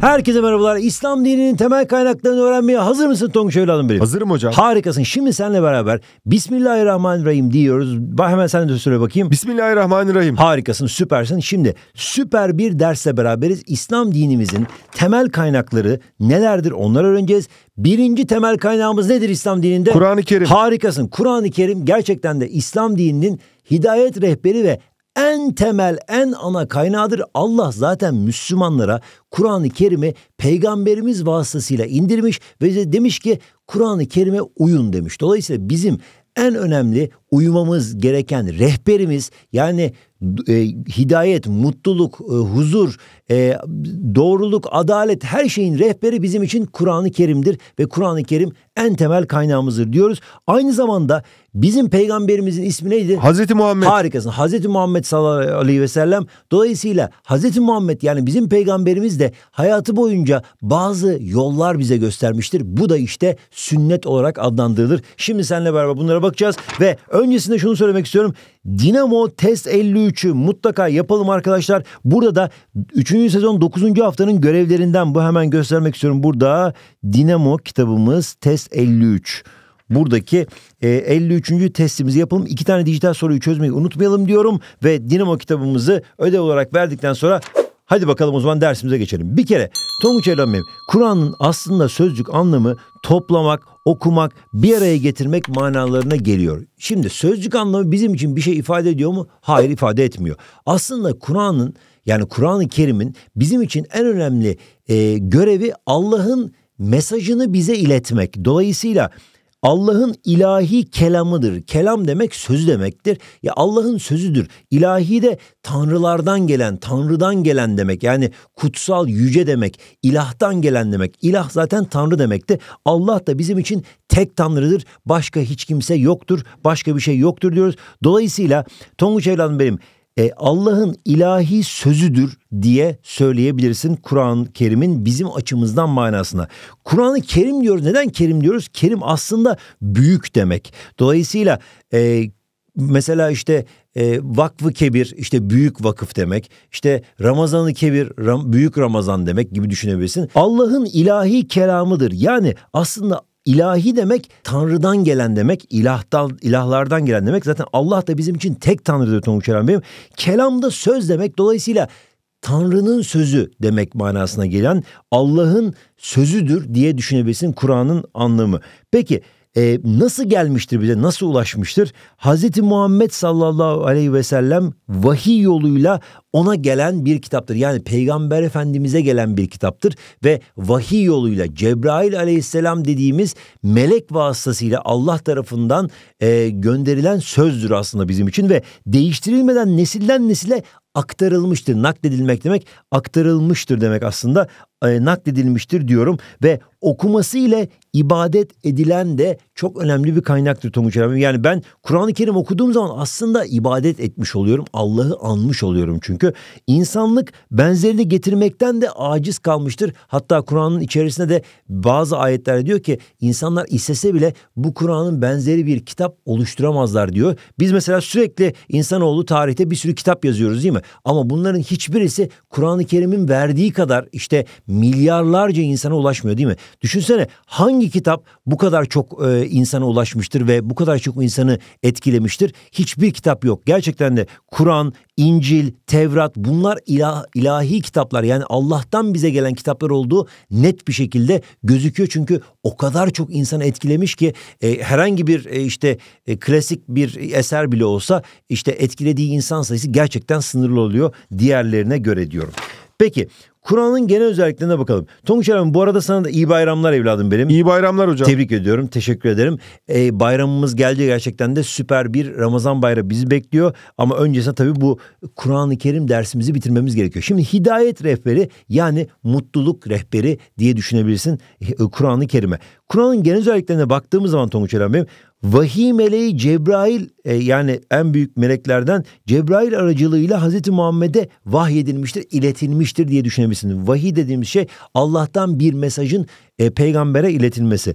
Herkese merhabalar. İslam dininin temel kaynaklarını öğrenmeye hazır mısın Tonguç Evli Hanım benim? Hazırım hocam. Harikasın. Şimdi seninle beraber Bismillahirrahmanirrahim diyoruz. Bak hemen sen de söyle bakayım. Bismillahirrahmanirrahim. Harikasın, süpersin. Şimdi süper bir dersle beraberiz. İslam dinimizin temel kaynakları nelerdir onları öğreneceğiz. Birinci temel kaynağımız nedir İslam dininde? Kur'an-ı Kerim. Harikasın. Kur'an-ı Kerim gerçekten de İslam dininin hidayet rehberi ve en temel, en ana kaynağıdır. Allah zaten Müslümanlara Kur'an-ı Kerim'i peygamberimiz vasıtasıyla indirmiş ve demiş ki Kur'an-ı Kerim'e uyun demiş. Dolayısıyla bizim en önemli uyumamız gereken rehberimiz yani e, hidayet, mutluluk, e, huzur, e, doğruluk, adalet her şeyin rehberi bizim için Kur'an-ı Kerim'dir ve Kur'an-ı Kerim en temel kaynağımızdır diyoruz. Aynı zamanda bizim peygamberimizin ismi neydi? Hazreti Muhammed. Harikasın. Hazreti Muhammed sallallahu aleyhi ve sellem. Dolayısıyla Hazreti Muhammed yani bizim peygamberimiz de hayatı boyunca bazı yollar bize göstermiştir. Bu da işte sünnet olarak adlandırılır. Şimdi seninle beraber bunlara bakacağız ve öncesinde şunu söylemek istiyorum. Dinamo Test 53'ü mutlaka yapalım arkadaşlar. Burada da 3. 3. sezon dokuzuncu haftanın görevlerinden bu hemen göstermek istiyorum. Burada Dinamo kitabımız test 53. Buradaki e, 53. testimizi yapalım. iki tane dijital soruyu çözmeyi unutmayalım diyorum ve Dinamo kitabımızı ödev olarak verdikten sonra Hadi bakalım o zaman dersimize geçelim. Bir kere Tonguç Elhamim, Kur'an'ın aslında sözcük anlamı toplamak, okumak, bir araya getirmek manalarına geliyor. Şimdi sözcük anlamı bizim için bir şey ifade ediyor mu? Hayır ifade etmiyor. Aslında Kur'an'ın yani Kur'an-ı Kerim'in bizim için en önemli e, görevi Allah'ın mesajını bize iletmek. Dolayısıyla Allah'ın ilahi kelamıdır. Kelam demek söz demektir. Ya Allah'ın sözüdür. İlahi de tanrılardan gelen, tanrıdan gelen demek. Yani kutsal, yüce demek. İlahtan gelen demek. İlah zaten tanrı demekti. Allah da bizim için tek tanrıdır. Başka hiç kimse yoktur. Başka bir şey yoktur diyoruz. Dolayısıyla Tonguç Evladım benim e, Allah'ın ilahi sözüdür diye söyleyebilirsin Kur'an-ı Kerim'in bizim açımızdan manasına. Kur'an'ı Kerim diyoruz. Neden Kerim diyoruz? Kerim aslında büyük demek. Dolayısıyla e, mesela işte e, vakfı kebir işte büyük vakıf demek. İşte Ramazan'ı kebir ram, büyük Ramazan demek gibi düşünebilirsin. Allah'ın ilahi kelamıdır. Yani aslında İlahi demek Tanrı'dan gelen demek, ilahtan, ilahlardan gelen demek. Zaten Allah da bizim için tek Tanrıdır. diyor Tonguç Kelam Bey'im. Kelam da söz demek. Dolayısıyla Tanrı'nın sözü demek manasına gelen Allah'ın sözüdür diye düşünebilirsin Kur'an'ın anlamı. Peki e, nasıl gelmiştir bize, nasıl ulaşmıştır? Hazreti Muhammed sallallahu aleyhi ve sellem vahiy yoluyla ona gelen bir kitaptır. Yani Peygamber Efendimiz'e gelen bir kitaptır ve vahiy yoluyla Cebrail aleyhisselam dediğimiz melek vasıtasıyla Allah tarafından e, gönderilen sözdür aslında bizim için ve değiştirilmeden nesilden nesile aktarılmıştır. Nakledilmek demek aktarılmıştır demek aslında e, nakledilmiştir diyorum ve okuması ile ibadet edilen de çok önemli bir kaynaktır Tomuç Yani ben Kur'an-ı Kerim okuduğum zaman aslında ibadet etmiş oluyorum. Allah'ı anmış oluyorum çünkü. Çünkü insanlık benzerini getirmekten de aciz kalmıştır. Hatta Kur'an'ın içerisinde de bazı ayetler diyor ki insanlar istese bile bu Kur'an'ın benzeri bir kitap oluşturamazlar diyor. Biz mesela sürekli insanoğlu tarihte bir sürü kitap yazıyoruz değil mi? Ama bunların hiçbirisi Kur'an-ı Kerim'in verdiği kadar işte milyarlarca insana ulaşmıyor değil mi? Düşünsene hangi kitap bu kadar çok e, insana ulaşmıştır ve bu kadar çok insanı etkilemiştir? Hiçbir kitap yok. Gerçekten de Kur'an, İncil, Tevrat Tevrat bunlar ilah, ilahi kitaplar yani Allah'tan bize gelen kitaplar olduğu net bir şekilde gözüküyor. Çünkü o kadar çok insanı etkilemiş ki e, herhangi bir e, işte e, klasik bir eser bile olsa işte etkilediği insan sayısı gerçekten sınırlı oluyor diğerlerine göre diyorum. Peki Kur'an'ın genel özelliklerine bakalım. Tonguç Erhan bu arada sana da iyi bayramlar evladım benim. İyi bayramlar hocam. Tebrik ediyorum. Teşekkür ederim. Ee, bayramımız gelecek gerçekten de süper bir Ramazan bayrağı bizi bekliyor. Ama öncesinde tabii bu Kur'an-ı Kerim dersimizi bitirmemiz gerekiyor. Şimdi hidayet rehberi yani mutluluk rehberi diye düşünebilirsin e, Kur'an-ı Kerim'e. Kur'an'ın genel özelliklerine baktığımız zaman Tonguç Erhan benim vahiy meleği Cebrail e, yani en büyük meleklerden Cebrail aracılığıyla Hazreti Muhammed'e vahyedilmiştir, iletilmiştir diye düşünebilirsiniz. Vahiy dediğimiz şey Allah'tan bir mesajın e, peygambere iletilmesi.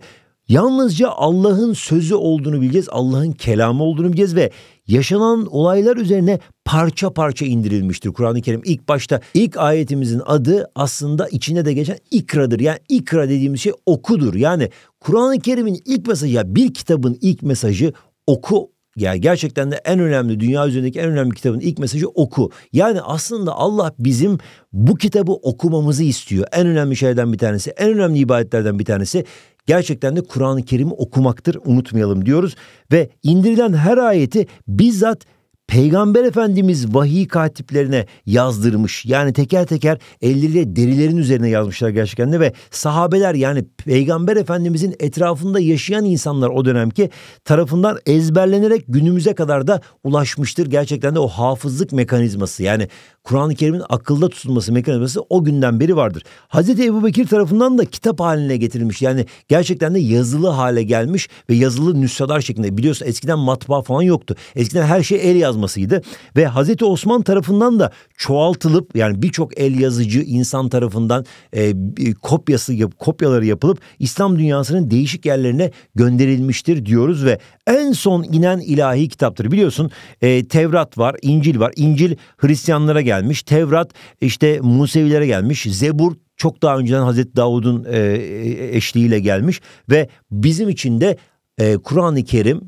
Yalnızca Allah'ın sözü olduğunu bileceğiz, Allah'ın kelamı olduğunu bileceğiz ve yaşanan olaylar üzerine parça parça indirilmiştir Kur'an-ı Kerim. ilk başta ilk ayetimizin adı aslında içine de geçen ikradır. Yani ikra dediğimiz şey okudur. Yani Kur'an-ı Kerim'in ilk mesajı ya bir kitabın ilk mesajı oku ya gerçekten de en önemli dünya üzerindeki en önemli kitabın ilk mesajı oku. Yani aslında Allah bizim bu kitabı okumamızı istiyor. En önemli şeylerden bir tanesi, en önemli ibadetlerden bir tanesi gerçekten de Kur'an-ı Kerim'i okumaktır. Unutmayalım diyoruz ve indirilen her ayeti bizzat Peygamber Efendimiz vahiy katiplerine yazdırmış. Yani teker teker elleriyle derilerin üzerine yazmışlar gerçekten de ve sahabeler yani Peygamber Efendimizin etrafında yaşayan insanlar o dönemki tarafından ezberlenerek günümüze kadar da ulaşmıştır. Gerçekten de o hafızlık mekanizması yani Kur'an-ı Kerim'in akılda tutulması mekanizması o günden beri vardır. Hazreti Ebu Bekir tarafından da kitap haline getirilmiş. Yani gerçekten de yazılı hale gelmiş ve yazılı nüshalar şeklinde. Biliyorsun eskiden matbaa falan yoktu. Eskiden her şey el yazmasıydı. Ve Hazreti Osman tarafından da çoğaltılıp yani birçok el yazıcı insan tarafından e, kopyası yap, kopyaları yapılıp İslam dünyasının değişik yerlerine gönderilmiştir diyoruz ve en son inen ilahi kitaptır. Biliyorsun e, Tevrat var, İncil var. İncil Hristiyanlara geldi gelmiş. Tevrat işte Musevilere gelmiş. Zebur çok daha önceden Hazreti Davud'un e, e, eşliğiyle gelmiş ve bizim için de e, Kur'an-ı Kerim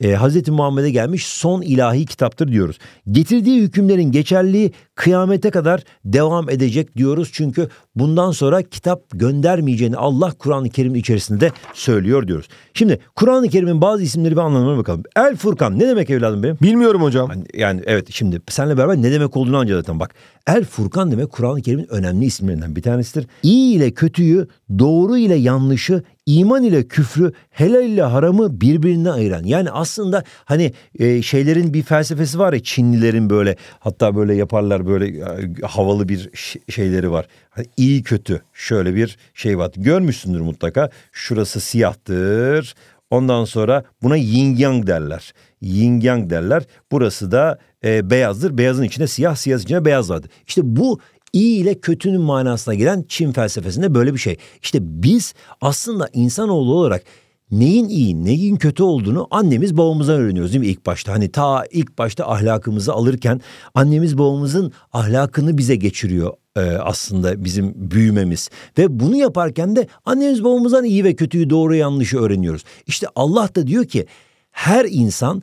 e, Hazreti Muhammed'e gelmiş son ilahi kitaptır diyoruz. Getirdiği hükümlerin geçerliği kıyamete kadar devam edecek diyoruz. Çünkü bundan sonra kitap göndermeyeceğini Allah Kur'an-ı Kerim içerisinde söylüyor diyoruz. Şimdi Kur'an-ı Kerim'in bazı isimleri bir anlamına bakalım. El Furkan ne demek evladım benim? Bilmiyorum hocam. Yani, yani evet şimdi seninle beraber ne demek olduğunu anca zaten bak. El Furkan demek Kur'an-ı Kerim'in önemli isimlerinden bir tanesidir. İyi ile kötüyü, doğru ile yanlışı, iman ile küfrü, helal ile haramı birbirinden ayıran. Yani aslında hani e, şeylerin bir felsefesi var ya Çinlilerin böyle hatta böyle yaparlar böyle e, havalı bir şeyleri var. Hani iyi kötü şöyle bir şey var. Görmüşsündür mutlaka. Şurası siyahtır. Ondan sonra buna yin yang derler. Yin yang derler. Burası da e, beyazdır. Beyazın içine siyah, siyah içinde beyaz vardır. İşte bu iyi ile kötünün manasına gelen Çin felsefesinde böyle bir şey. İşte biz aslında insanoğlu olarak neyin iyi, neyin kötü olduğunu annemiz babamızdan öğreniyoruz değil mi ilk başta? Hani ta ilk başta ahlakımızı alırken annemiz babamızın ahlakını bize geçiriyor. E, aslında bizim büyümemiz. Ve bunu yaparken de annemiz babamızdan iyi ve kötüyü doğru yanlışı öğreniyoruz. İşte Allah da diyor ki her insan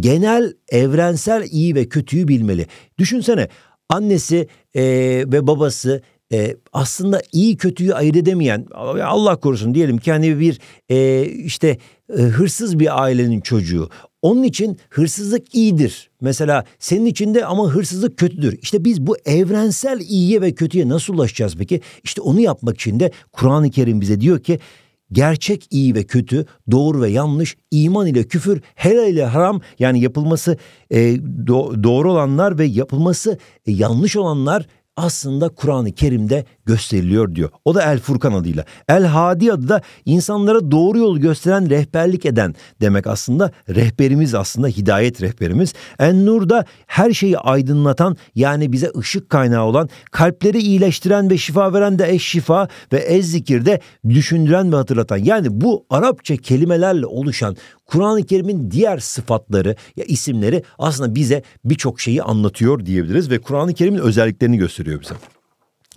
genel evrensel iyi ve kötüyü bilmeli. Düşünsene annesi e, ve babası e, aslında iyi kötüyü ayırt edemeyen Allah korusun diyelim ki hani bir e, işte e, hırsız bir ailenin çocuğu onun için hırsızlık iyidir. Mesela senin içinde ama hırsızlık kötüdür. İşte biz bu evrensel iyiye ve kötüye nasıl ulaşacağız peki? İşte onu yapmak için de Kur'an-ı Kerim bize diyor ki gerçek iyi ve kötü, doğru ve yanlış, iman ile küfür, helal ile haram yani yapılması e, do- doğru olanlar ve yapılması e, yanlış olanlar aslında Kur'an-ı Kerim'de gösteriliyor diyor. O da El Furkan adıyla. El Hadi adı da insanlara doğru yolu gösteren, rehberlik eden demek aslında. Rehberimiz aslında hidayet rehberimiz. En Nur da her şeyi aydınlatan yani bize ışık kaynağı olan, kalpleri iyileştiren ve şifa veren de eş şifa ve ez zikirde düşündüren ve hatırlatan. Yani bu Arapça kelimelerle oluşan Kur'an-ı Kerim'in diğer sıfatları ya isimleri aslında bize birçok şeyi anlatıyor diyebiliriz ve Kur'an-ı Kerim'in özelliklerini gösteriyor bize.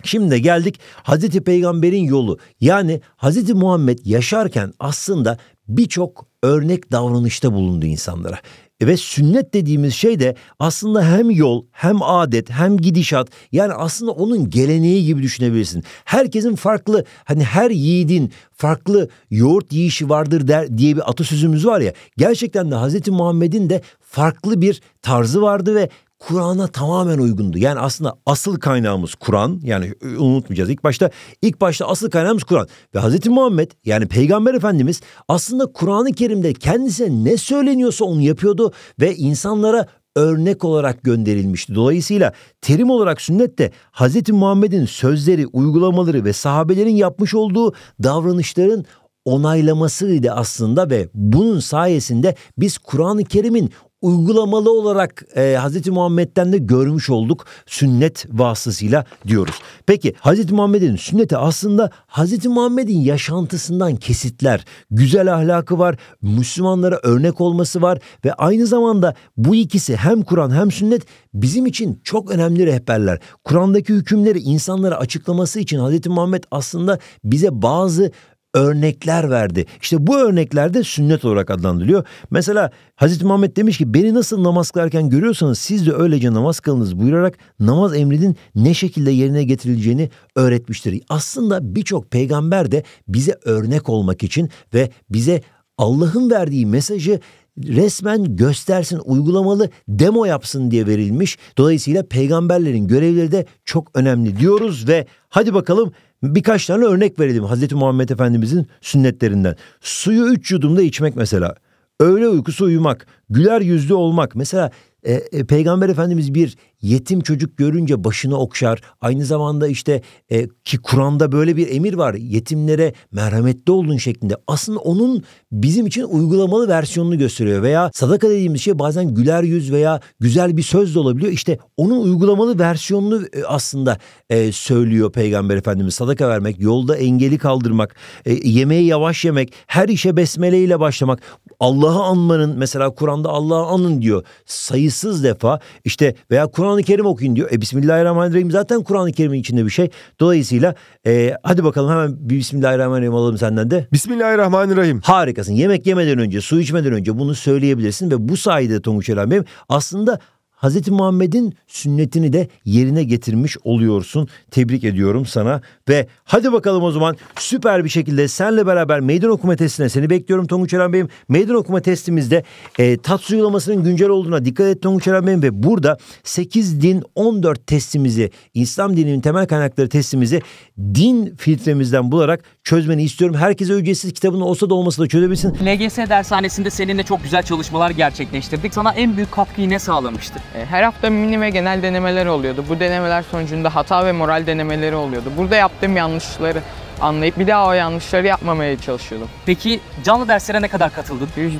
Şimdi geldik Hazreti Peygamber'in yolu. Yani Hazreti Muhammed yaşarken aslında birçok örnek davranışta bulundu insanlara. Ve sünnet dediğimiz şey de aslında hem yol hem adet hem gidişat yani aslında onun geleneği gibi düşünebilirsin. Herkesin farklı hani her yiğidin farklı yoğurt yiyişi vardır der diye bir atasözümüz var ya. Gerçekten de Hazreti Muhammed'in de farklı bir tarzı vardı ve Kur'an'a tamamen uygundu. Yani aslında asıl kaynağımız Kur'an. Yani e, unutmayacağız. İlk başta ilk başta asıl kaynağımız Kur'an. Ve Hazreti Muhammed yani Peygamber Efendimiz aslında Kur'an-ı Kerim'de kendisine ne söyleniyorsa onu yapıyordu ve insanlara örnek olarak gönderilmişti. Dolayısıyla terim olarak sünnet de Hz. Muhammed'in sözleri, uygulamaları ve sahabelerin yapmış olduğu davranışların onaylamasıydı aslında ve bunun sayesinde biz Kur'an-ı Kerim'in uygulamalı olarak e, Hz. Muhammed'den de görmüş olduk sünnet vasıtasıyla diyoruz. Peki Hazreti Muhammed'in sünneti aslında Hazreti Muhammed'in yaşantısından kesitler, güzel ahlakı var, Müslümanlara örnek olması var ve aynı zamanda bu ikisi hem Kur'an hem sünnet bizim için çok önemli rehberler. Kur'an'daki hükümleri insanlara açıklaması için Hazreti Muhammed aslında bize bazı örnekler verdi. İşte bu örnekler de sünnet olarak adlandırılıyor. Mesela Hazreti Muhammed demiş ki beni nasıl namaz kılarken görüyorsanız siz de öylece namaz kılınız buyurarak namaz emrinin ne şekilde yerine getirileceğini öğretmiştir. Aslında birçok peygamber de bize örnek olmak için ve bize Allah'ın verdiği mesajı resmen göstersin, uygulamalı, demo yapsın diye verilmiş. Dolayısıyla peygamberlerin görevleri de çok önemli diyoruz ve Hadi bakalım birkaç tane örnek verelim Hazreti Muhammed Efendimizin sünnetlerinden. Suyu üç yudumda içmek mesela. Öğle uykusu uyumak, güler yüzlü olmak. Mesela e, e, Peygamber Efendimiz bir yetim çocuk görünce başını okşar. Aynı zamanda işte e, ki Kur'an'da böyle bir emir var. Yetimlere merhametli olun şeklinde. Aslında onun bizim için uygulamalı versiyonunu gösteriyor veya sadaka dediğimiz şey bazen güler yüz veya güzel bir söz de olabiliyor. İşte onun uygulamalı versiyonunu e, aslında e, söylüyor Peygamber Efendimiz. Sadaka vermek, yolda engeli kaldırmak, e, yemeği yavaş yemek, her işe besmeleyle başlamak, Allah'ı anmanın mesela Kur'an'da Allah'ı anın diyor sayısız defa işte veya Kur'an Kur'an-ı Kerim okuyun diyor. E Bismillahirrahmanirrahim zaten Kur'an-ı Kerim'in içinde bir şey. Dolayısıyla e, hadi bakalım hemen bir Bismillahirrahmanirrahim alalım senden de. Bismillahirrahmanirrahim. Harikasın. Yemek yemeden önce, su içmeden önce bunu söyleyebilirsin ve bu sayede Tonguç Eren Bey'im aslında Hz. Muhammed'in sünnetini de yerine getirmiş oluyorsun. Tebrik ediyorum sana ve hadi bakalım o zaman süper bir şekilde senle beraber meydan okuma testine seni bekliyorum Tonguç Eren Bey'im. Meydan okuma testimizde e, TATS uygulamasının güncel olduğuna dikkat et Tonguç Eren Bey'im ve burada 8 din 14 testimizi İslam dininin temel kaynakları testimizi din filtremizden bularak çözmeni istiyorum. Herkese ücretsiz kitabını olsa da olmasa da çözebilsin. LGS dershanesinde seninle çok güzel çalışmalar gerçekleştirdik. Sana en büyük katkıyı ne sağlamıştır? E, her hafta mini ve genel denemeler oluyordu. Bu denemeler sonucunda hata ve moral denemeleri oluyordu. Burada yaptığım yanlışları anlayıp bir daha o yanlışları yapmamaya çalışıyordum. Peki canlı derslere ne kadar katıldın? %60-70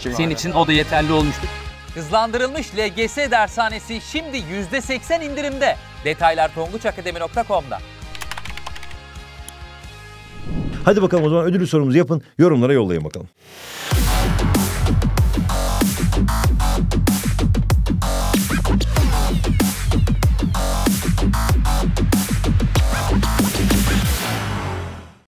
civarı. Senin için o da yeterli olmuştu. Hızlandırılmış LGS dershanesi şimdi %80 indirimde. Detaylar tonguçakademi.com'da. Hadi bakalım o zaman ödül sorumuzu yapın, yorumlara yollayın bakalım.